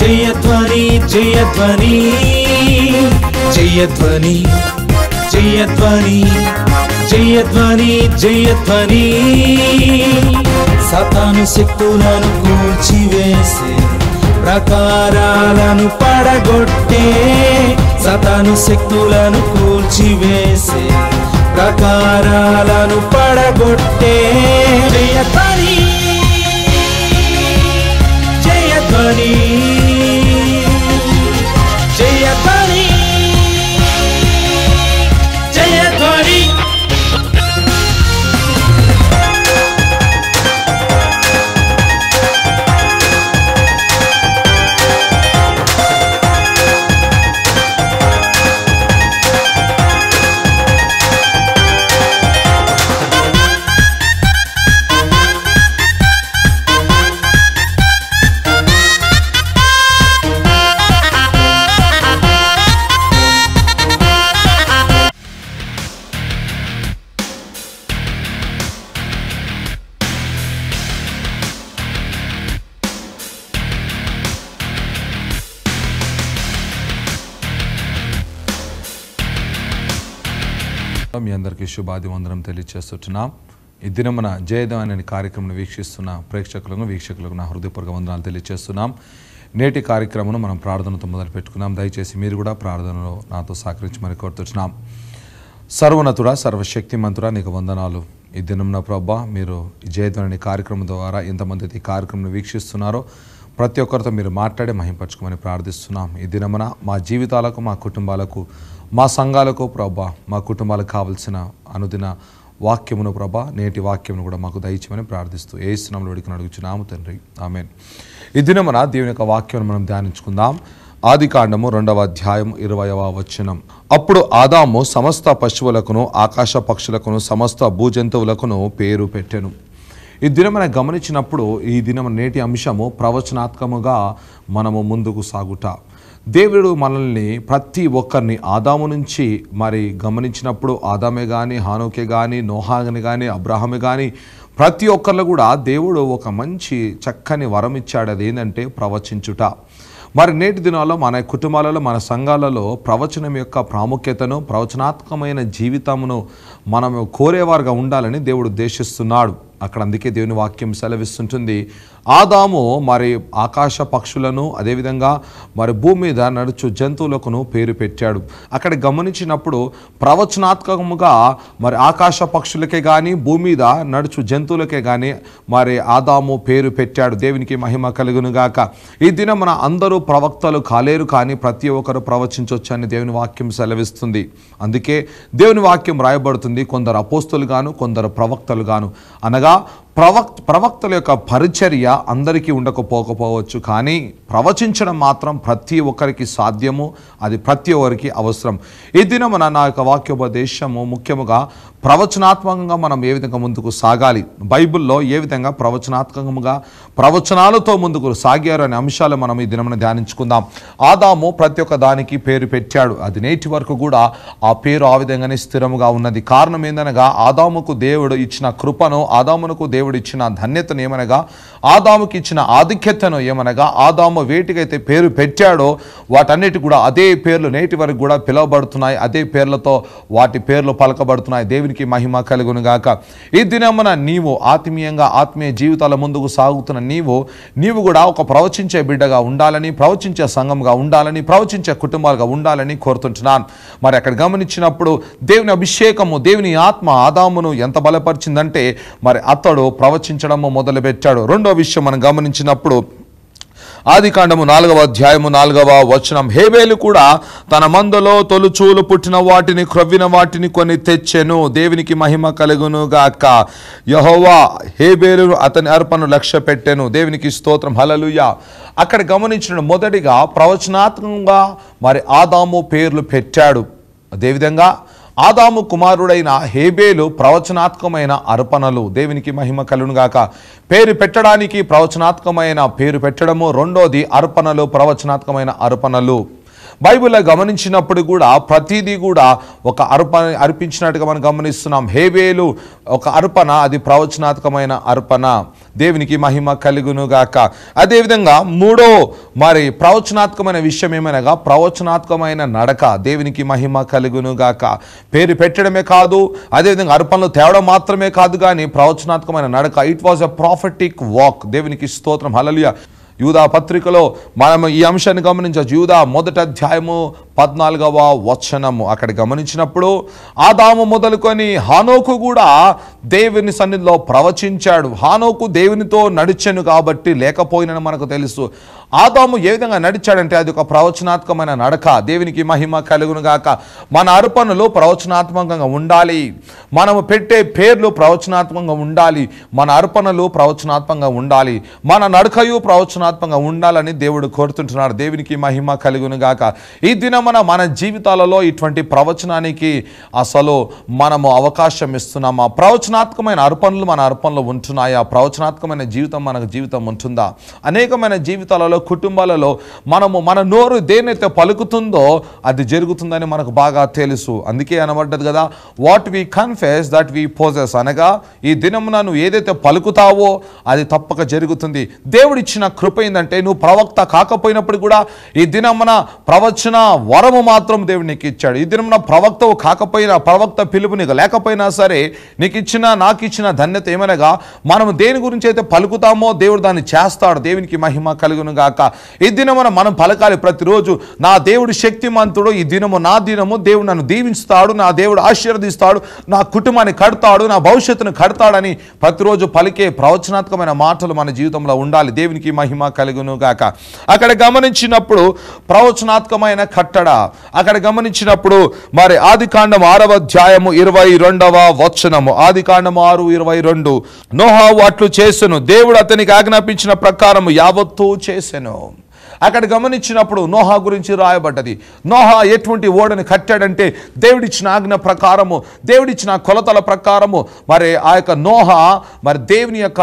జయధ్వని జయధ్వని జయధ్వని జయధ్వని జయధ్వని జయధ్వని జయధ్వని సతాను శక్తులను కూల్చివేసి ప్రకారాలను పడగొట్టే సతాను శక్తులను కూల్చివేసే ప్రకారాలను పడగొట్టే జయధ్వని స్వాగతం మీ అందరికీ శుభాదివందనం తెలియజేస్తున్నాం ఈ దినమున జయదం అనే కార్యక్రమం వీక్షిస్తున్న ప్రేక్షకులకు వీక్షకులకు నా హృదయపూర్వక వందనాలు తెలియజేస్తున్నాం నేటి కార్యక్రమం మనం ప్రార్థనతో మొదలు పెట్టుకున్నాం దయచేసి మీరు కూడా ప్రార్థనలో నాతో సహకరించి మరి కోరుతున్నాం సర్వనతుడ సర్వశక్తిమంతుడా నీకు వందనాలు ఈ దినంన ప్రభా మీరు జయధ్వని కార్యక్రమం ద్వారా ఎంతమంది ఈ కార్యక్రమం వీక్షిస్తున్నారో ప్రతి ఒక్కరితో మీరు మాట్లాడి మహింపరచుకోమని ప్రార్థిస్తున్నాం ఈ దినమున మా జీవితాలకు మా కుటుంబాలకు మా సంఘాలకు ప్రభా మా కుటుంబాలకు కావలసిన అనుదిన వాక్యమును ప్రభా నేటి వాక్యమును కూడా మాకు దయచమని ప్రార్థిస్తూ ఏ స్నామంలో అడిగిన అడుగుచున్నాము తండ్రి ఆమె ఈ మన దేవుని యొక్క వాక్యం మనం ధ్యానించుకుందాం ఆది కాండము రెండవ అధ్యాయం ఇరవయవ వచనం అప్పుడు ఆదాము సమస్త పశువులకును ఆకాశ పక్షులకును సమస్త భూజంతువులకును పేరు పెట్టెను ఈ దినం మనం గమనించినప్పుడు ఈ దినం నేటి అంశము ప్రవచనాత్మకముగా మనము ముందుకు సాగుట దేవుడు మనల్ని ప్రతి ఒక్కరిని ఆదాము నుంచి మరి గమనించినప్పుడు ఆదామే కానీ హానోకే కానీ నోహాగని కానీ అబ్రాహమే కానీ ప్రతి ఒక్కరిలో కూడా దేవుడు ఒక మంచి చక్కని వరం ఇచ్చాడు అది ఏంటంటే ప్రవచించుట మరి నేటి దినాల్లో మన కుటుంబాలలో మన సంఘాలలో ప్రవచనం యొక్క ప్రాముఖ్యతను ప్రవచనాత్మకమైన జీవితమును మనము కోరేవారుగా ఉండాలని దేవుడు ఉద్దేశిస్తున్నాడు అక్కడ అందుకే దేవుని వాక్యం సెలవిస్తుంటుంది ఆదాము మరి ఆకాశ పక్షులను అదేవిధంగా మరి భూమి మీద నడుచు జంతువులకును పేరు పెట్టాడు అక్కడ గమనించినప్పుడు ప్రవచనాత్మకముగా మరి ఆకాశ పక్షులకే కానీ భూమి మీద నడుచు జంతువులకే కానీ మరి ఆదాము పేరు పెట్టాడు దేవునికి మహిమ కలుగునుగాక ఈ దినం మన అందరూ ప్రవక్తలు కాలేరు కానీ ప్రతి ఒక్కరు ప్రవచించవచ్చు అని దేవుని వాక్యం సెలవిస్తుంది అందుకే దేవుని వాక్యం రాయబడుతుంది కొందరు అపోస్తులు గాను కొందరు ప్రవక్తలు గాను అనగా 우리가 ప్రవక్ ప్రవక్తల యొక్క పరిచర్య అందరికీ ఉండకపోకపోవచ్చు కానీ ప్రవచించడం మాత్రం ప్రతి ఒక్కరికి సాధ్యము అది ప్రతి ఒక్కరికి అవసరం ఈ దినమున నా యొక్క వాక్యోపదేశము ముఖ్యముగా ప్రవచనాత్మకంగా మనం ఏ విధంగా ముందుకు సాగాలి బైబిల్లో ఏ విధంగా ప్రవచనాత్మకంగా ప్రవచనాలతో ముందుకు సాగారు అనే అంశాలు మనం ఈ దినమున ధ్యానించుకుందాం ఆదాము ప్రతి ఒక్క దానికి పేరు పెట్టాడు అది నేటి వరకు కూడా ఆ పేరు ఆ విధంగానే స్థిరముగా ఉన్నది కారణం ఏందనగా ఆదాముకు దేవుడు ఇచ్చిన కృపను ఆదామునకు దేవుడు దేవుడు ఇచ్చిన ధన్యతను ఏమనగా ఆదాముకి ఇచ్చిన ఆధిక్యతను ఏమనగా ఆదాము వేటికైతే పేరు పెట్టాడో వాటన్నిటి కూడా అదే పేర్లు నేటి వరకు కూడా పిలువబడుతున్నాయి అదే పేర్లతో వాటి పేర్లు పలకబడుతున్నాయి దేవునికి మహిమ కలుగునుగాక ఈ దినమున నీవు ఆత్మీయంగా ఆత్మీయ జీవితాల ముందుకు సాగుతున్న నీవు నీవు కూడా ఒక ప్రవచించే బిడ్డగా ఉండాలని ప్రవచించే సంఘంగా ఉండాలని ప్రవచించే కుటుంబాలుగా ఉండాలని కోరుతుంటున్నాను మరి అక్కడ గమనించినప్పుడు దేవుని అభిషేకము దేవుని ఆత్మ ఆదామును ఎంత బలపరిచిందంటే మరి అతడు ప్రవచించడము మొదలుపెట్టాడు రెండో విషయం మనం గమనించినప్పుడు ఆది కాండము నాలుగవ అధ్యాయము నాలుగవ వచనం హేబేలు కూడా తన మందలో తొలుచూలు పుట్టిన వాటిని క్రొవ్విన వాటిని కొన్ని తెచ్చెను దేవునికి మహిమ కలుగును గాక యహోవా హేబేలు అతని అర్పణ లక్ష్య పెట్టెను దేవునికి స్తోత్రం హలలుయ అక్కడ గమనించిన మొదటిగా ప్రవచనాత్మకంగా మరి ఆదాము పేర్లు పెట్టాడు అదేవిధంగా ఆదాము కుమారుడైన హేబేలు ప్రవచనాత్మకమైన అర్పణలు దేవునికి మహిమ కలునుగాక పేరు పెట్టడానికి ప్రవచనాత్మకమైన పేరు పెట్టడము రెండోది అర్పణలు ప్రవచనాత్మకమైన అర్పణలు బైబిల్లో గమనించినప్పుడు కూడా ప్రతిదీ కూడా ఒక అర్ప అర్పించినట్టుగా మనం గమనిస్తున్నాం హేవేలు ఒక అర్పణ అది ప్రవచనాత్మకమైన అర్పణ దేవునికి మహిమ కలుగునుగాక అదేవిధంగా మూడో మరి ప్రవచనాత్మకమైన విషయం ఏమైనగా ప్రవచనాత్మకమైన నడక దేవునికి మహిమ కలుగునుగాక పేరు పెట్టడమే కాదు అదేవిధంగా అర్పణలు తేవడం మాత్రమే కాదు కానీ ప్రవచనాత్మకమైన నడక it was a prophetic walk దేవునికి స్తోత్రం హలలియా యూదా పత్రికలో మనం ఈ అంశాన్ని గమనించవచ్చు యూదా మొదట అధ్యాయము పద్నాలుగవ వచనము అక్కడ గమనించినప్పుడు ఆదాము మొదలుకొని హానోకు కూడా దేవుని సన్నిధిలో ప్రవచించాడు హానోకు దేవునితో నడిచెను కాబట్టి లేకపోయినని మనకు తెలుసు ఆదాము ఏ విధంగా నడిచాడంటే అది ఒక ప్రవచనాత్మకమైన నడక దేవునికి మహిమ కలుగునుగాక మన అర్పణలు ప్రవచనాత్మకంగా ఉండాలి మనము పెట్టే పేర్లు ప్రవచనాత్మకంగా ఉండాలి మన అర్పణలు ప్రవచనాత్మకంగా ఉండాలి మన నడకయు ప్రవచనాత్మకంగా ఉండాలని దేవుడు కోరుతుంటున్నాడు దేవునికి మహిమ కలుగునుగాక ఈ దినమున మన జీవితాలలో ఇటువంటి ప్రవచనానికి అసలు మనము అవకాశం ఇస్తున్నామా ప్రవచనాత్మకమైన అర్పణలు మన అర్పణలు ఉంటున్నాయా ప్రవచనాత్మకమైన జీవితం మనకు జీవితం ఉంటుందా అనేకమైన జీవితాలలో సంఘాలలో కుటుంబాలలో మనము మన నోరు దేనైతే పలుకుతుందో అది జరుగుతుందని మనకు బాగా తెలుసు అందుకే అనబడ్డది కదా what we confess that we possess అనగా ఈ దినమున నువ్వు ఏదైతే పలుకుతావో అది తప్పక జరుగుతుంది దేవుడిచ్చిన కృప ఏంటంటే నువ్వు ప్రవక్త కాకపోయినప్పుడు కూడా ఈ దినమున ప్రవచన వరము మాత్రం దేవుడు నీకు ఇచ్చాడు ఈ దినమున ప్రవక్తవు కాకపోయినా ప్రవక్త పిలుపు నీకు లేకపోయినా సరే నీకు ఇచ్చిన నాకు ఇచ్చిన ధన్యత ఏమనగా మనం దేని గురించి అయితే పలుకుతామో దేవుడు దాన్ని చేస్తాడు దేవునికి మహిమ కలుగును గాక ఈ దినమున మనం పలకాలి ప్రతిరోజు నా దేవుడు శక్తిమంతుడు ఈ దినము నా దినము దేవుడు నన్ను దీవిస్తాడు నా దేవుడు ఆశీర్వదిస్తాడు నా కుటుంబాన్ని కడతాడు నా భవిష్యత్తును కడతాడని ప్రతిరోజు పలికే ప్రవచనాత్మకమైన మాటలు మన జీవితంలో ఉండాలి దేవునికి మహిమ కలుగును గాక అక్కడ గమనించినప్పుడు ప్రవచనాత్మకమైన కట్టడ అక్కడ గమనించినప్పుడు మరి ఆదికాండం ఆరవ అధ్యాయము ఇరవై రెండవ వచనము ఆదికాండం ఆరు ఇరవై రెండు నోహావు అట్లు చేసును దేవుడు అతనికి ఆజ్ఞాపించిన ప్రకారము యావత్తూ చేశాను ఇచ్చెను అక్కడ గమనించినప్పుడు నోహా గురించి రాయబడ్డది నోహా ఎటువంటి ఓడని కట్టాడంటే దేవుడిచ్చిన ఆజ్ఞ ప్రకారము దేవుడిచ్చిన కొలతల ప్రకారము మరి ఆ యొక్క నోహా మరి దేవుని యొక్క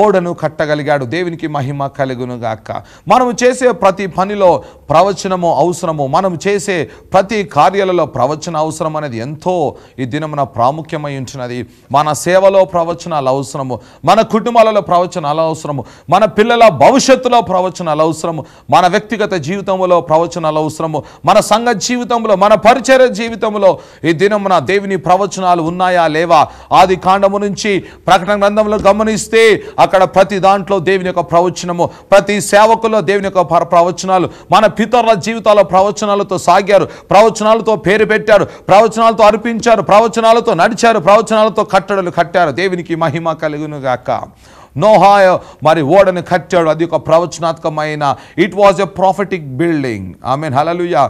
ఓడను కట్టగలిగాడు దేవునికి మహిమ కలుగును గాక మనము చేసే ప్రతి పనిలో ప్రవచనము అవసరము మనం చేసే ప్రతి కార్యాలలో ప్రవచన అవసరం అనేది ఎంతో ఈ దినమున ప్రాముఖ్యమై ఉంచినది మన సేవలో ప్రవచనాలు అవసరము మన కుటుంబాలలో ప్రవచనాలు అవసరము మన పిల్లల భవిష్యత్తులో ప్రవచనాలు అవసరము మన వ్యక్తిగత జీవితంలో ప్రవచనాలు అవసరము మన సంఘ జీవితంలో మన పరిచయ జీవితంలో ఈ దినమున దేవుని ప్రవచనాలు ఉన్నాయా లేవా ఆది కాండము నుంచి ప్రకటన గ్రంథంలో గమనిస్తే అక్కడ ప్రతి దాంట్లో దేవుని యొక్క ప్రవచనము ప్రతి సేవకుల్లో దేవుని యొక్క ప్రవచనాలు మన పితరుల జీవితాల ప్రవచనాలతో సాగారు ప్రవచనాలతో పేరు పెట్టారు ప్రవచనాలతో అర్పించారు ప్రవచనాలతో నడిచారు ప్రవచనాలతో కట్టడలు కట్టారు దేవునికి మహిమ కలుగును గాక నోహాయ మరి ఓడని కట్టాడు అది ఒక ప్రవచనాత్మకమైన it was a prophetic building I mean hallelujah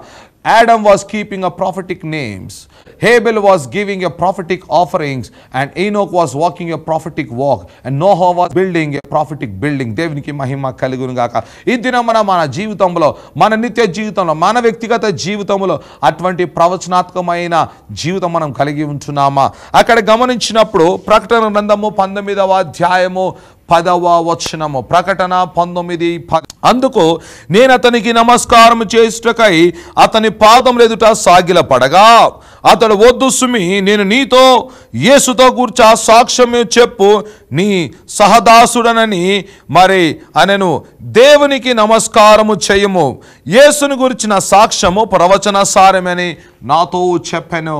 Adam was keeping a prophetic names Abel was giving a prophetic offerings and Enoch was walking a prophetic walk and Noah was building a prophetic building దేవునికి మహిమ కలుగును గాక ఈ దినం మన జీవితంలో మన నిత్య జీవితంలో మన వ్యక్తిగత జీవితంలో అటువంటి ప్రవచనాత్మకమైన జీవితం మనం కలిగి ఉంటున్నామా అక్కడ గమనించినప్పుడు ప్రకటన గ్రంథము పంతొమ్మిదవ అధ్యాయము పదవ వచనము ప్రకటన పంతొమ్మిది అందుకు నేను అతనికి నమస్కారం చేయుటకై అతని పాదం ఎదుట సాగిల పడగా అతడు వద్దు సుమి నేను నీతో యేసుతో కూర్చా సాక్ష్యం చెప్పు నీ సహదాసుడనని మరి అనను దేవునికి నమస్కారము చేయము యేసును గురించిన సాక్ష్యము ప్రవచన సారమని నాతో చెప్పాను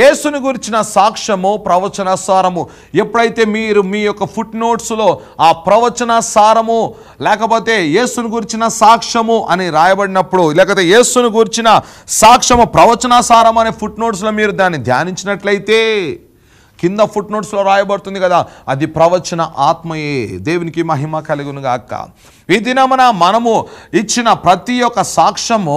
యేసుని గురించిన సాక్ష్యము ప్రవచన సారము ఎప్పుడైతే మీరు మీ యొక్క ఫుట్ నోట్స్లో ఆ ప్రవచన సారము లేకపోతే యేసుని గురించిన సాక్ష్యము అని రాయబడినప్పుడు లేకపోతే యేసుని గురించిన సాక్ష్యము ప్రవచన సారము అనే ఫుట్ నోట్స్లో మీరు దాన్ని ధ్యానించినట్లయితే కింద ఫుట్ నోట్స్లో రాయబడుతుంది కదా అది ప్రవచన ఆత్మయే దేవునికి మహిమ అక్క ఈ దినమున మనము ఇచ్చిన ప్రతి ఒక్క సాక్ష్యము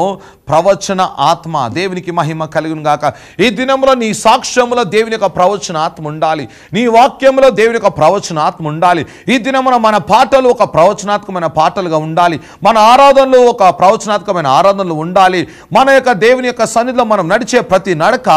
ప్రవచన ఆత్మ దేవునికి మహిమ కలిగిన గాక ఈ దినంలో నీ సాక్ష్యంలో దేవుని యొక్క ప్రవచన ఆత్మ ఉండాలి నీ వాక్యంలో దేవుని యొక్క ప్రవచన ఆత్మ ఉండాలి ఈ దినమున మన పాటలు ఒక ప్రవచనాత్మకమైన పాటలుగా ఉండాలి మన ఆరాధనలు ఒక ప్రవచనాత్మకమైన ఆరాధనలు ఉండాలి మన యొక్క దేవుని యొక్క సన్నిధిలో మనం నడిచే ప్రతి నడక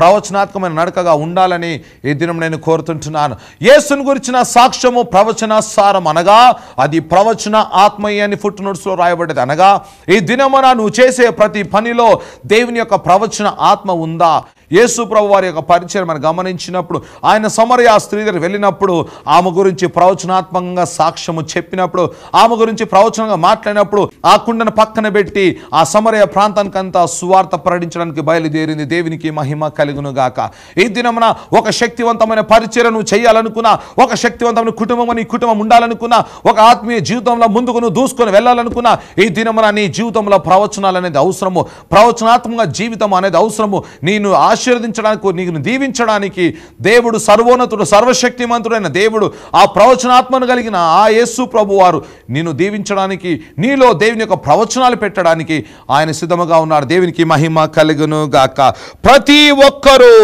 ప్రవచనాత్మకమైన నడకగా ఉండాలని ఈ దినం నేను కోరుతుంటున్నాను యేసును గురించిన సాక్ష్యము ప్రవచనాసారం అనగా అది ప్రవచన ఆత్మయ్య అని ఫుట్ నోట్స్లో రాయబడ్డది అనగా ఈ దినమున నువ్వు చేసే ప్రతి పనిలో దేవుని యొక్క ప్రవచన ఆత్మ ఉందా యేసు ప్రభు వారి యొక్క పరిచయం మనం గమనించినప్పుడు ఆయన సమరయ స్త్రీ దగ్గర వెళ్ళినప్పుడు ఆమె గురించి ప్రవచనాత్మకంగా సాక్ష్యము చెప్పినప్పుడు ఆమె గురించి ప్రవచనంగా మాట్లాడినప్పుడు ఆ కుండను పక్కన పెట్టి ఆ సమరయ ప్రాంతానికంతా సువార్త ప్రకటించడానికి బయలుదేరింది దేవునికి మహిమ కలుగును గాక ఈ దినమున ఒక శక్తివంతమైన పరిచయం నువ్వు చేయాలనుకున్నా ఒక శక్తివంతమైన కుటుంబం నీ కుటుంబం ఉండాలనుకున్నా ఒక ఆత్మీయ జీవితంలో ముందుకు నువ్వు దూసుకొని వెళ్ళాలనుకున్నా ఈ దినమున నీ జీవితంలో ప్రవచనాలు అనేది అవసరము ప్రవచనాత్మక జీవితం అనేది అవసరము నేను ఆశ ఆశీర్వదించడానికి నీకు దీవించడానికి దేవుడు సర్వోన్నతుడు సర్వశక్తిమంతుడైన దేవుడు ఆ ప్రవచనాత్మను కలిగిన ఆ యేసు ప్రభు వారు నిన్ను దీవించడానికి నీలో దేవుని యొక్క ప్రవచనాలు పెట్టడానికి ఆయన సిద్ధముగా ఉన్నాడు దేవునికి మహిమ కలుగును గాక ప్రతి ఒక్కరూ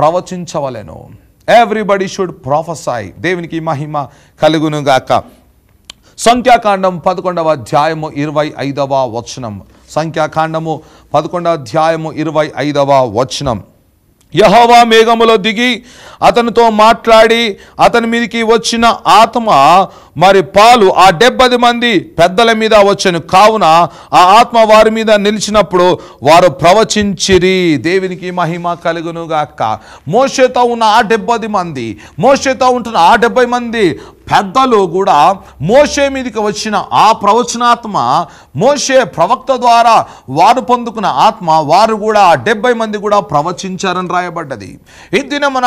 ప్రవచించవలను ఎవ్రీబడి షుడ్ ప్రొఫెసాయ్ దేవునికి మహిమ కలుగును గాక సంఖ్యాకాండం పదకొండవ అధ్యాయము ఇరవై ఐదవ వచనం సంఖ్యాకాండము పదకొండవ అధ్యాయము ఇరవై ఐదవ వచనం యహోవా మేఘములో దిగి అతనితో మాట్లాడి అతని మీదకి వచ్చిన ఆత్మ మరి పాలు ఆ డెబ్బది మంది పెద్దల మీద వచ్చను కావున ఆ ఆత్మ వారి మీద నిలిచినప్పుడు వారు ప్రవచించిరి దేవునికి మహిమ కలుగునుగాక మోసతో ఉన్న ఆ డెబ్బది మంది మోసతో ఉంటున్న ఆ డెబ్బై మంది పెద్దలు కూడా మోషే మీదకి వచ్చిన ఆ ప్రవచనాత్మ మోషే ప్రవక్త ద్వారా వారు పొందుకున్న ఆత్మ వారు కూడా డెబ్బై మంది కూడా ప్రవచించారని రాయబడ్డది ఈ మన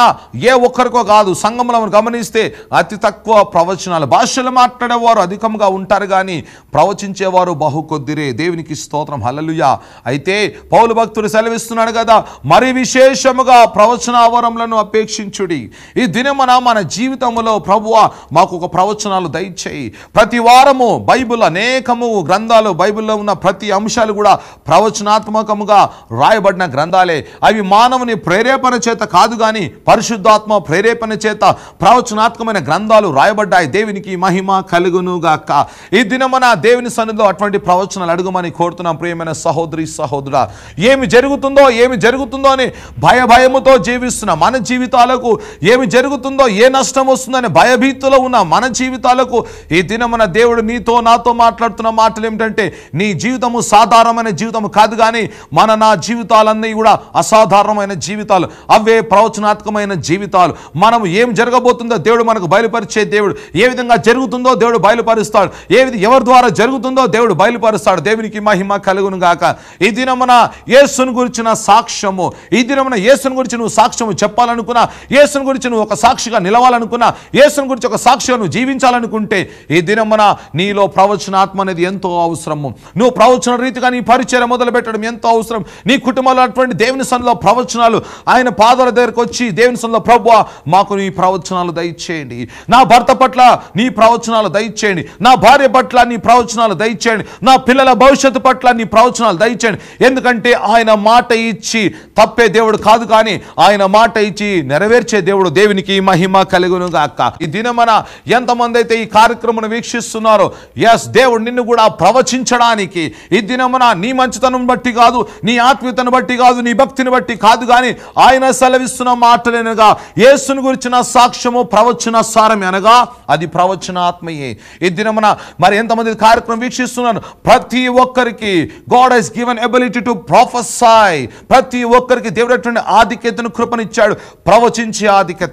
ఏ ఒక్కరికో కాదు సంఘములను గమనిస్తే అతి తక్కువ ప్రవచనాలు భాషలు మాట్లాడేవారు అధికంగా ఉంటారు కానీ ప్రవచించేవారు బహు కొద్దిరే దేవునికి స్తోత్రం హలలుయా అయితే పౌలు భక్తులు సెలవిస్తున్నాడు కదా మరి విశేషముగా ప్రవచనావరములను అపేక్షించుడి ఈ దినమున మన జీవితంలో ప్రభువ మాకు మాకు ఒక ప్రవచనాలు దయచేయి ప్రతి వారము బైబిల్ అనేకము గ్రంథాలు బైబిల్లో ఉన్న ప్రతి అంశాలు కూడా ప్రవచనాత్మకముగా రాయబడిన గ్రంథాలే అవి మానవుని ప్రేరేపణ చేత కాదు కానీ పరిశుద్ధాత్మ ప్రేరేపణ చేత ప్రవచనాత్మకమైన గ్రంథాలు రాయబడ్డాయి దేవునికి మహిమ కలుగునుగాక ఈ దినమన దేవుని సన్నిధిలో అటువంటి ప్రవచనాలు అడుగుమని కోరుతున్నాం ప్రియమైన సహోదరి సహోదరు ఏమి జరుగుతుందో ఏమి జరుగుతుందో అని భయభయముతో జీవిస్తున్న మన జీవితాలకు ఏమి జరుగుతుందో ఏ నష్టం వస్తుందని భయభీతులో ఉన్న కావున మన జీవితాలకు ఈ దినమున దేవుడు నీతో నాతో మాట్లాడుతున్న మాటలు ఏమిటంటే నీ జీవితము సాధారణమైన జీవితము కాదు కానీ మన నా జీవితాలన్నీ కూడా అసాధారణమైన జీవితాలు అవే ప్రవచనాత్మకమైన జీవితాలు మనం ఏం జరగబోతుందో దేవుడు మనకు బయలుపరిచే దేవుడు ఏ విధంగా జరుగుతుందో దేవుడు బయలుపరుస్తాడు ఏ విధ ఎవరి ద్వారా జరుగుతుందో దేవుడు బయలుపరుస్తాడు దేవునికి మహిమ కలుగును గాక ఈ దినమున యేసును గురించిన సాక్ష్యము ఈ దినమున యేసును గురించి నువ్వు సాక్ష్యము చెప్పాలనుకున్నా యేసును గురించి నువ్వు ఒక సాక్షిగా నిలవాలనుకున్నా యేసును గురించి ఒక సాక్షి సాక్ష్యాన్ని జీవించాలనుకుంటే ఈ దినమున నీలో ప్రవచనాత్మ అనేది ఎంతో అవసరము నువ్వు ప్రవచన రీతిగా నీ పరిచయం మొదలుపెట్టడం ఎంతో అవసరం నీ కుటుంబంలో అటువంటి దేవుని సన్లో ప్రవచనాలు ఆయన పాదాల దగ్గరకు వచ్చి దేవుని సన్లో ప్రభు మాకు నీ ప్రవచనాలు దయచేయండి నా భర్త పట్ల నీ ప్రవచనాలు దయచేయండి నా భార్య పట్ల నీ ప్రవచనాలు దయచేయండి నా పిల్లల భవిష్యత్తు పట్ల నీ ప్రవచనాలు దయచేయండి ఎందుకంటే ఆయన మాట ఇచ్చి తప్పే దేవుడు కాదు కానీ ఆయన మాట ఇచ్చి నెరవేర్చే దేవుడు దేవునికి మహిమ కలుగును అక్క ఈ దినమన ఎంతమంది అయితే ఈ కార్యక్రమం వీక్షిస్తున్నారో ఎస్ దేవుడు నిన్ను కూడా ప్రవచించడానికి ఈ దినమున నీ మంచితనం బట్టి కాదు నీ ఆత్మీయతను బట్టి కాదు నీ భక్తిని బట్టి కాదు కానీ ఆయన సెలవిస్తున్న మాటలేనగా యేసును గురించిన సాక్ష్యము ప్రవచన సారం అనగా అది ప్రవచన ఆత్మయే ఈ దినమున మరి ఎంతమంది కార్యక్రమం వీక్షిస్తున్నారు ప్రతి ఒక్కరికి God has given ability to prophesy ప్రతి ఒక్కరికి దేవుడటువంటి ఆధిక్యతను కృపనిచ్చాడు ప్రవచించే ఆధిక్యత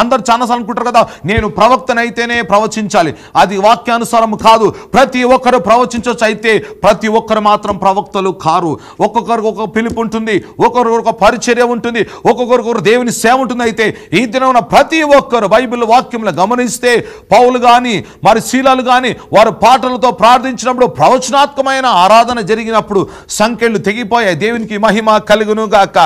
అందరు చాలాసార్లు అనుకుంటారు కదా నేను ప్రవక్తన ఎవరినైతేనే ప్రవచించాలి అది వాక్యానుసారం కాదు ప్రతి ఒక్కరు ప్రవచించవచ్చు అయితే ప్రతి ఒక్కరు మాత్రం ప్రవక్తలు కారు ఒక్కొక్కరికి ఒక పిలుపు ఉంటుంది ఒక్కొక్కరు ఒక పరిచర్య ఉంటుంది ఒక్కొక్కరికొకరు దేవుని సేవ ఉంటుంది అయితే ఈ దినం ప్రతి ఒక్కరు బైబిల్ వాక్యంలో గమనిస్తే పౌలు కానీ మరి శీలాలు కానీ వారు పాటలతో ప్రార్థించినప్పుడు ప్రవచనాత్మకమైన ఆరాధన జరిగినప్పుడు సంఖ్యలు తెగిపోయాయి దేవునికి మహిమ కలుగును గాక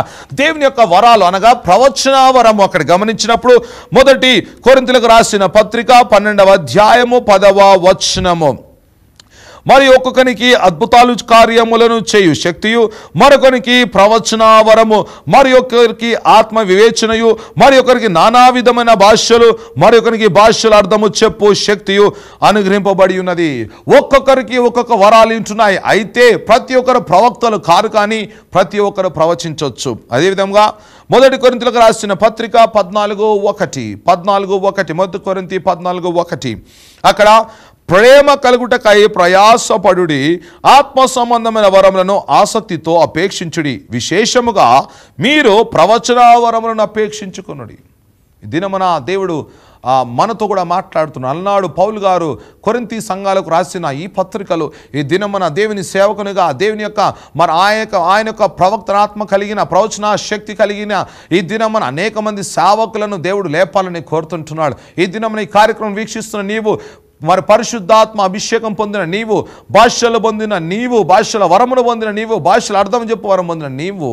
దేవుని యొక్క వరాలు అనగా ప్రవచన వరం అక్కడ గమనించినప్పుడు మొదటి కొరింతలకు రాసిన పత్రిక పత్రిక పన్నెండవ అధ్యాయము పదవ వచనము మరి ఒక్కొక్కనికి అద్భుతాలు కార్యములను చేయు శక్తియు మరొకరికి ప్రవచనావరము మరి ఒకరికి ఆత్మ వివేచనయు మరి ఒకరికి నానా విధమైన భాషలు మరి ఒకరికి అర్థము చెప్పు శక్తియు అనుగ్రహింపబడి ఉన్నది ఒక్కొక్కరికి ఒక్కొక్క వరాలు ఇంటున్నాయి అయితే ప్రతి ఒక్కరు ప్రవక్తలు కారు కానీ ప్రతి ఒక్కరు ప్రవచించవచ్చు అదేవిధంగా మొదటి కొరింతలకు రాసిన పత్రిక పద్నాలుగు ఒకటి పద్నాలుగు ఒకటి మొదటి కొరింతి పద్నాలుగు ఒకటి అక్కడ ప్రేమ కలుగుటకై ప్రయాసపడుడి ఆత్మ సంబంధమైన వరములను ఆసక్తితో అపేక్షించుడి విశేషముగా మీరు ప్రవచన వరములను అపేక్షించుకునుడి దినమన దేవుడు మనతో కూడా మాట్లాడుతున్న అల్నాడు పౌల్ గారు కొరింతి సంఘాలకు రాసిన ఈ పత్రికలు ఈ దినమన మన దేవుని సేవకునిగా దేవుని యొక్క మన ఆయన ఆయన యొక్క ప్రవక్తనాత్మ కలిగిన ప్రవచన శక్తి కలిగిన ఈ దినమన మన అనేక మంది సేవకులను దేవుడు లేపాలని కోరుతుంటున్నాడు ఈ దినం ఈ కార్యక్రమం వీక్షిస్తున్న నీవు మరి పరిశుద్ధాత్మ అభిషేకం పొందిన నీవు భాషలు పొందిన నీవు భాషల వరములు పొందిన నీవు భాషలు అర్థం చెప్పు వరం పొందిన నీవు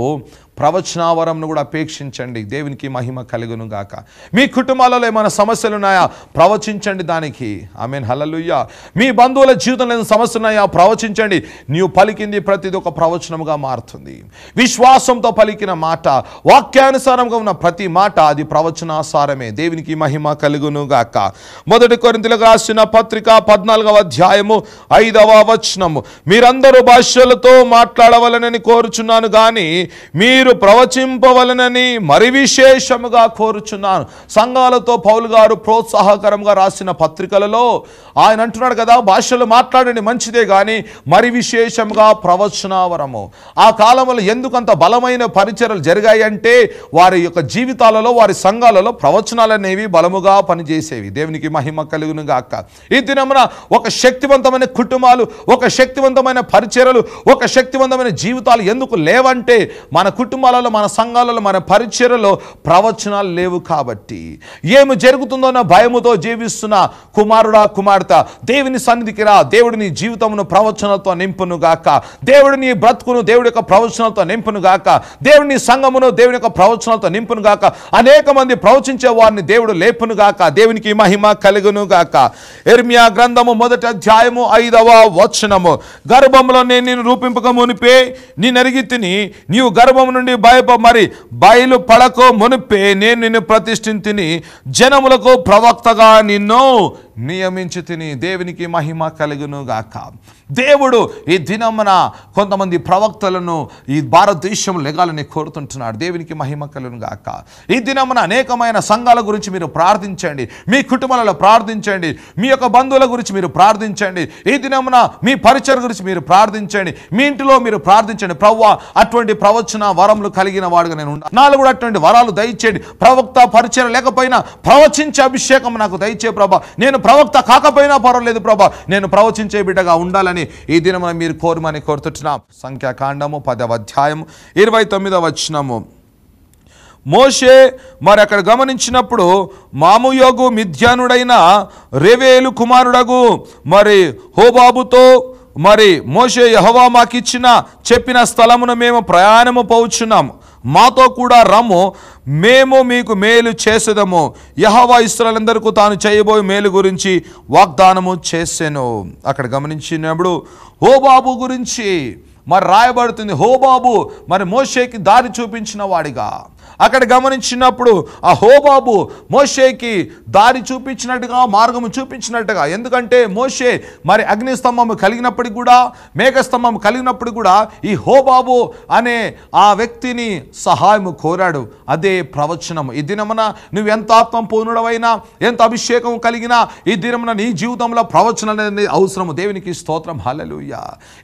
ప్రవచనావరంను కూడా అపేక్షించండి దేవునికి మహిమ కలుగును గాక మీ కుటుంబాలలో ఏమైనా సమస్యలు ఉన్నాయా ప్రవచించండి దానికి ఐ మీన్ హలలుయ్యా మీ బంధువుల జీవితంలో ఏదైనా సమస్యలు ఉన్నాయా ప్రవచించండి నీవు పలికింది ప్రతిది ఒక ప్రవచనముగా మారుతుంది విశ్వాసంతో పలికిన మాట వాక్యానుసారంగా ఉన్న ప్రతి మాట అది ప్రవచనాసారమే దేవునికి మహిమ కలుగును గాక మొదటి కొరింతలకు రాసిన పత్రిక పద్నాలుగవ అధ్యాయము ఐదవ వచనము మీరందరూ భాషలతో మాట్లాడవలనని కోరుచున్నాను కానీ మీ మీరు ప్రవచింపవలనని మరి విశేషముగా కోరుచున్నాను సంఘాలతో పౌలు గారు ప్రోత్సాహకరంగా రాసిన పత్రికలలో ఆయన అంటున్నాడు కదా భాషలు మాట్లాడండి మంచిదే కానీ మరి విశేషంగా ప్రవచనావరము ఆ కాలంలో ఎందుకంత బలమైన పరిచయలు జరిగాయంటే వారి యొక్క జీవితాలలో వారి సంఘాలలో ప్రవచనాలు అనేవి బలముగా పనిచేసేవి దేవునికి మహిమ కలుగును గాక ఈ దినమున ఒక శక్తివంతమైన కుటుంబాలు ఒక శక్తివంతమైన పరిచయలు ఒక శక్తివంతమైన జీవితాలు ఎందుకు లేవంటే మన కుటుంబ కుటుంబాలలో మన సంఘాలలో మన పరిచయలో ప్రవచనాలు లేవు కాబట్టి ఏమి జరుగుతుందో భయముతో జీవిస్తున్న కుమారుడా కుమార్తె దేవుని సన్నిధికి రా దేవుడిని జీవితమును ప్రవచనాలతో నింపును గాక దేవుడిని బ్రతుకును దేవుడి యొక్క ప్రవచనాలతో నింపును గాక దేవుని సంఘమును దేవుని యొక్క ప్రవచనాలతో నింపును గాక అనేక మంది ప్రవచించే వారిని దేవుడు లేపును గాక దేవునికి మహిమ కలుగును గాక ఎర్మియా గ్రంథము మొదటి అధ్యాయము ఐదవ వచనము గర్భంలో నేను నేను రూపింపక మునిపే నీ తిని నీవు గర్భము నుండి భయప మరి బయలు పడకో మునిపే నేను నిన్ను ప్రతిష్ఠింతిని జనములకు ప్రవక్తగా నిన్ను నియమించి తిని దేవునికి మహిమ కలుగును గాక దేవుడు ఈ దినమున కొంతమంది ప్రవక్తలను ఈ భారతదేశంలో ఎగాలని కోరుతుంటున్నాడు దేవునికి మహిమ కలుగును గాక ఈ దినమున అనేకమైన సంఘాల గురించి మీరు ప్రార్థించండి మీ కుటుంబాలలో ప్రార్థించండి మీ యొక్క బంధువుల గురించి మీరు ప్రార్థించండి ఈ దినమున మీ పరిచయం గురించి మీరు ప్రార్థించండి మీ ఇంటిలో మీరు ప్రార్థించండి ప్రవ్వ అటువంటి ప్రవచన వరములు కలిగిన వాడుగా నేను నాలుగు కూడా అటువంటి వరాలు దయచేయండి ప్రవక్త పరిచయం లేకపోయినా ప్రవచించే అభిషేకం నాకు దయచే ప్రభా నేను ప్రవక్త కాకపోయినా పర్వాలేదు ప్రభా నేను ప్రవచించే బిడ్డగా ఉండాలని ఈ దినం మీరు కోరుమని కోరుతున్నాం సంఖ్యాకాండము పదవ అధ్యాయం ఇరవై తొమ్మిదవ మోషే మరి అక్కడ గమనించినప్పుడు మాముయోగు మిథ్యానుడైన రేవేలు కుమారుడగు మరి హోబాబుతో మరి మోషే యహోవా మాకిచ్చిన చెప్పిన స్థలమును మేము ప్రయాణము పోచున్నాము మాతో కూడా రమ్ము మేము మీకు మేలు చేసేదము యహవా ఇస్రాలందరికీ తాను చేయబోయే మేలు గురించి వాగ్దానము చేసాను అక్కడ గమనించినప్పుడు ఓ బాబు గురించి మరి రాయబడుతుంది హోబాబు మరి మోషేకి దారి చూపించిన వాడిగా అక్కడ గమనించినప్పుడు ఆ హోబాబు మోషేకి దారి చూపించినట్టుగా మార్గము చూపించినట్టుగా ఎందుకంటే మోషే మరి అగ్నిస్తంభం కలిగినప్పటికి కూడా మేఘస్తంభం కలిగినప్పుడు కూడా ఈ హోబాబు అనే ఆ వ్యక్తిని సహాయము కోరాడు అదే ప్రవచనం ఈ దినమున నువ్వు ఎంత ఆత్మ పూర్ణుడవైనా ఎంత అభిషేకం కలిగినా ఈ దినమున నీ జీవితంలో ప్రవచనం అనేది అవసరము దేవునికి స్తోత్రం హలలుయ్య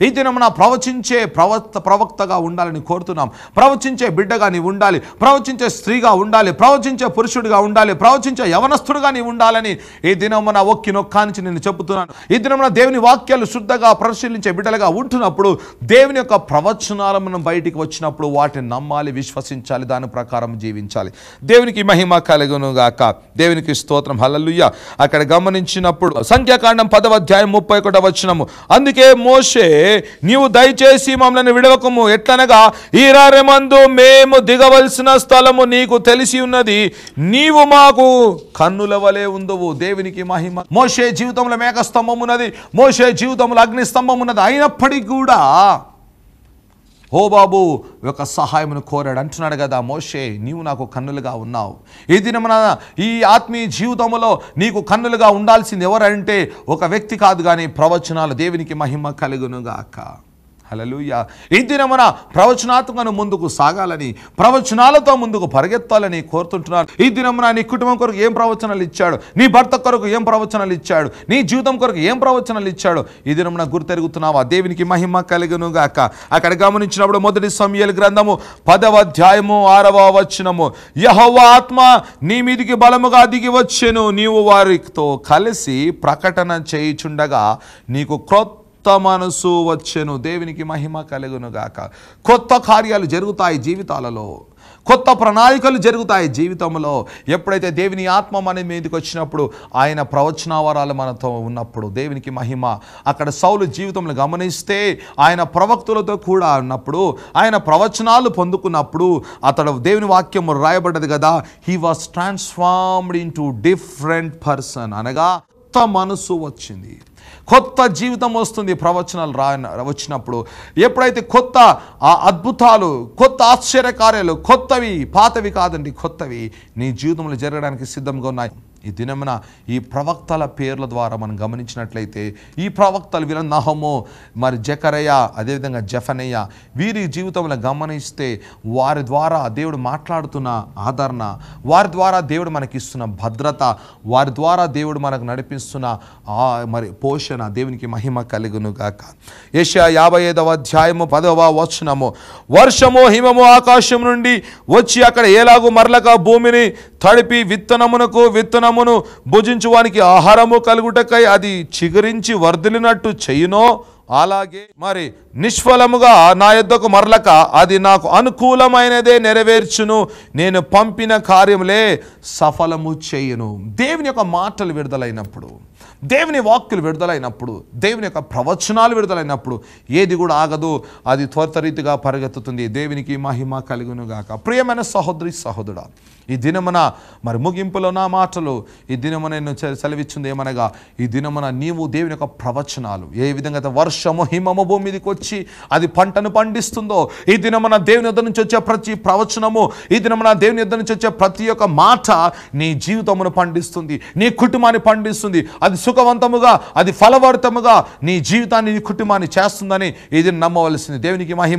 ఈ దినమున ప్రవచించ ప్రవచించే ప్రవక్త ప్రవక్తగా ఉండాలని కోరుతున్నాం ప్రవచించే బిడ్డగా నీవు ఉండాలి ప్రవచించే స్త్రీగా ఉండాలి ప్రవచించే పురుషుడిగా ఉండాలి ప్రవచించే యవనస్తుడుగా నీవు ఉండాలని ఈ దినమున ఒక్కి నొక్కానించి నేను చెబుతున్నాను ఈ దినమున దేవుని వాక్యాలు శుద్ధగా పరిశీలించే బిడ్డలుగా ఉంటున్నప్పుడు దేవుని యొక్క ప్రవచనాలు మనం బయటికి వచ్చినప్పుడు వాటిని నమ్మాలి విశ్వసించాలి దాని ప్రకారం జీవించాలి దేవునికి మహిమ కలుగునుగాక దేవునికి స్తోత్రం హలలుయ్య అక్కడ గమనించినప్పుడు సంఖ్యాకాండం పదవ అధ్యాయం ముప్పై ఒకటవ వచ్చినము అందుకే మోషే నీవు దయచేసి చేసి మమ్మల్ని విడవకము ఎట్లనగా ఈ మందు మేము దిగవలసిన స్థలము నీకు తెలిసి ఉన్నది నీవు మాకు కన్నుల వలె ఉండవు దేవునికి మహిమ మోసే జీవితంలో స్తంభం ఉన్నది మోసే జీవితంలో అగ్నిస్తంభం ఉన్నది అయినప్పటికీ కూడా ఓ బాబు ఒక సహాయమును కోరాడు అంటున్నాడు కదా మోషే నీవు నాకు కన్నులుగా ఉన్నావు ఈ దినమున ఈ ఆత్మీయ జీవితంలో నీకు కన్నులుగా ఉండాల్సింది ఎవరంటే ఒక వ్యక్తి కాదు కానీ ప్రవచనాలు దేవునికి మహిమ కలుగునుగాక హలలుయ ఈ దినమున ప్రవచనాత్మకను ముందుకు సాగాలని ప్రవచనాలతో ముందుకు పరిగెత్తాలని కోరుతుంటున్నాను ఈ దినమున నీ కుటుంబం కొరకు ఏం ప్రవచనాలు ఇచ్చాడు నీ భర్త కొరకు ఏం ప్రవచనాలు ఇచ్చాడు నీ జీవితం కొరకు ఏం ప్రవచనాలు ఇచ్చాడు ఈ దినమున గుర్తెరుగుతున్నావా దేవునికి మహిమ కలుగును గాక అక్కడ గమనించినప్పుడు మొదటి సమయలు గ్రంథము పదవ అధ్యాయము ఆరవ వచనము యహవ ఆత్మ నీ మీదికి బలముగా దిగి వచ్చెను నీవు వారితో కలిసి ప్రకటన చేయుచుండగా నీకు క్రొత్త కొత్త మనసు వచ్చెను దేవునికి మహిమ కలుగును గాక కొత్త కార్యాలు జరుగుతాయి జీవితాలలో కొత్త ప్రణాళికలు జరుగుతాయి జీవితంలో ఎప్పుడైతే దేవుని ఆత్మ మన మీదకి వచ్చినప్పుడు ఆయన ప్రవచనావరాలు మనతో ఉన్నప్పుడు దేవునికి మహిమ అక్కడ సౌలు జీవితంలో గమనిస్తే ఆయన ప్రవక్తులతో కూడా ఉన్నప్పుడు ఆయన ప్రవచనాలు పొందుకున్నప్పుడు అతడు దేవుని వాక్యం రాయబడ్డది కదా he was transformed in different person అనగా కొత్త మనసు వచ్చింది కొత్త జీవితం వస్తుంది ప్రవచనాలు రా వచ్చినప్పుడు ఎప్పుడైతే కొత్త అద్భుతాలు కొత్త ఆశ్చర్యకార్యాలు కొత్తవి పాతవి కాదండి కొత్తవి నీ జీవితంలో జరగడానికి సిద్ధంగా ఉన్నాయి ఈ దినమున ఈ ప్రవక్తల పేర్ల ద్వారా మనం గమనించినట్లయితే ఈ ప్రవక్తలు వీళ్ళ నహమో మరి జకరయ్య అదేవిధంగా జఫనయ్య వీరి జీవితంలో గమనిస్తే వారి ద్వారా దేవుడు మాట్లాడుతున్న ఆదరణ వారి ద్వారా దేవుడు మనకిస్తున్న భద్రత వారి ద్వారా దేవుడు మనకు నడిపిస్తున్న మరి పోషణ దేవునికి మహిమ కలుగును గాక ఏషియా యాభై ఐదవ అధ్యాయము పదవ వచనము వర్షము హిమము ఆకాశం నుండి వచ్చి అక్కడ ఎలాగూ మరలక భూమిని తడిపి విత్తనమునకు విత్తనం అన్నమును భుజించువానికి ఆహారము కలుగుటకై అది చిగురించి వర్ధిలినట్టు చెయ్యినో అలాగే మరి నిష్ఫలముగా నా యొద్దకు మరలక అది నాకు అనుకూలమైనదే నెరవేర్చును నేను పంపిన కార్యములే సఫలము చేయును దేవుని యొక్క మాటలు విడుదలైనప్పుడు దేవుని వాక్కులు విడుదలైనప్పుడు దేవుని యొక్క ప్రవచనాలు విడుదలైనప్పుడు ఏది కూడా ఆగదు అది త్వరితరీతిగా పరిగెత్తుతుంది దేవునికి మహిమ కలుగునుగాక ప్రియమైన సహోదరి సహోదరుడు ఈ దినమున మరి ముగింపులో నా మాటలు ఈ దినమున నేను సెలవిచ్చింది ఏమనగా ఈ దినమున నీవు దేవుని యొక్క ప్రవచనాలు ఏ విధంగా వర్షము హిమము భూమిదికి వచ్చి అది పంటను పండిస్తుందో ఈ దినమున దేవుని ఎద్దరి నుంచి వచ్చే ప్రతి ప్రవచనము ఈ దినమున దేవుని ఎద్దరి నుంచి వచ్చే ప్రతి ఒక్క మాట నీ జీవితమును పండిస్తుంది నీ కుటుంబాన్ని పండిస్తుంది అది సుఖవంతముగా అది ఫలవర్తముగా నీ జీవితాన్ని నీ కుటుంబాన్ని చేస్తుందని ఇది నమ్మవలసింది దేవునికి మహిమ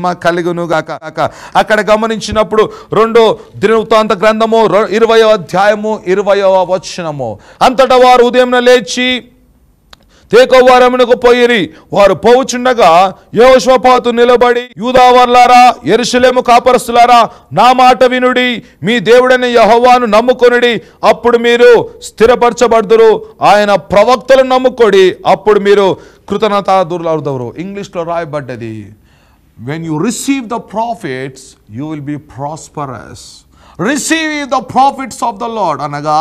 కాక అక్కడ గమనించినప్పుడు రెండు దినవృత్తాంత గ్రంథము ఇరవయో అధ్యాయము ఇరవయవ వచనము అంతటా వారు ఉదయం లేచి తేకోవారమునకు పోయిరి వారు పోవుచుండగా యోశ్వపాతు నిలబడి యూదావర్లారా ఎరుసలేము కాపరస్తులారా నా మాట వినుడి మీ దేవుడని యహోవాను నమ్ముకొనుడి అప్పుడు మీరు స్థిరపరచబడదురు ఆయన ప్రవక్తలు నమ్ముకొని అప్పుడు మీరు కృతజ్ఞతాదురులవుదవరు ఇంగ్లీష్లో రాయబడ్డది when you receive the prophets you will be prosperous receive the prophets of the Lord అనగా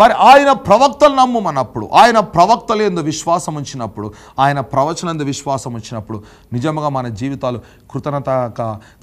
మరి ఆయన ప్రవక్తలు మనప్పుడు ఆయన ప్రవక్తలు ఎందు విశ్వాసం ఉంచినప్పుడు ఆయన ప్రవచన ఎందు విశ్వాసం ఉంచినప్పుడు నిజంగా మన జీవితాలు కృతజ్ఞత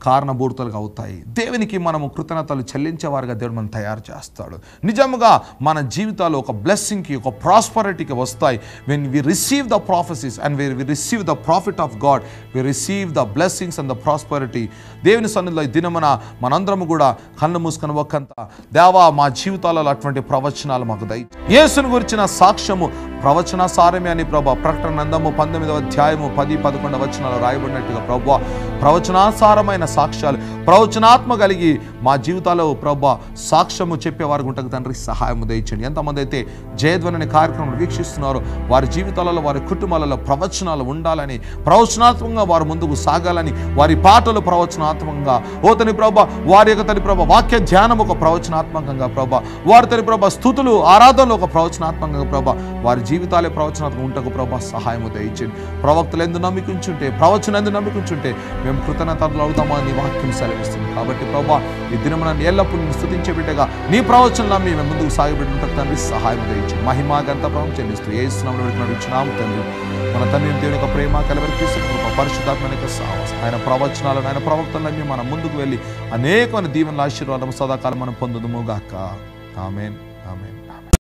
కారణభూర్తలుగా అవుతాయి దేవునికి మనము కృతజ్ఞతలు చెల్లించేవారుగా దేవుడు మనం తయారు చేస్తాడు నిజంగా మన జీవితాలు ఒక బ్లెస్సింగ్కి ఒక ప్రాస్పరిటీకి వస్తాయి when we receive the prophecies and we receive the prophet of God we receive the blessings and the prosperity దేవుని సన్నిధిలో దినమున మనందరము కూడా కన్ను మూసుకొని ఒకంత దేవా మా జీవితాలలో అటువంటి ప్రవచనాలు మాకు దయచేసి యేసును గురించిన సాక్ష్యము ప్రవచన సారమే అని ప్రభా ప్రకటన నందము పంతొమ్మిదవ అధ్యాయము పది పదకొండవ వచనాలు రాయబడినట్టుగా ప్రభా ప్రవచనాసారమైన సాక్ష్యాలు ప్రవచనాత్మ కలిగి మా జీవితాల్లో ప్రభా సాక్ష్యము చెప్పేవారు గుంటకు తండ్రి సహాయం దయచండి ఎంతమంది అయితే జయధ్వని కార్యక్రమం వీక్షిస్తున్నారో వారి జీవితాలలో వారి కుటుంబాలలో ప్రవచనాలు ఉండాలని ప్రవచనాత్మకంగా వారు ముందుకు సాగాలని వారి పాటలు ప్రవచనాత్మకంగా ఓ తని ప్రభా వారి యొక్క తని ప్రభా వాక్య ధ్యానం ఒక ప్రవచనాత్మకంగా ప్రభా వారి తని ప్రభా స్థుతులు ఆరాధనలు ఒక ప్రవచనాత్మకంగా ప్రభా వారి జీవితాలే ప్రవచనాత్మక ఉంటకు ప్రభా సహాయం దయచండి ప్రవక్తలు ఎందు నమ్మికుంచుంటే ప్రవచన ఎందు నమ్మికుంచుంటే మేము కృతజ్ఞతలు అవుతామని వాక్యం సెలవిస్తుంది కాబట్టి ప్రభా ఈ దినం నన్ను ఎల్లప్పుడూ స్థుతించే బిడ్డగా నీ నమ్మి మేము ముందుకు సాగిబెట్టుకుంటాం తండ్రి సహాయం దయచేయండి మహిమా గంత ప్రభావం చెల్లిస్తూ ఏ ఇస్తున్నాము నడుచున్నాము తండ్రి మన తండ్రి దేవుని యొక్క ప్రేమ కలవరి తీసుకున్న పరిశుద్ధాత్మని సాహసం ఆయన ప్రవచనాలను ఆయన ప్రవక్తలన్నీ మనం ముందుకు వెళ్ళి అనేకమైన దీవెనల ఆశీర్వాదం సదాకాలం మనం పొందుదుము గాక ఆమెన్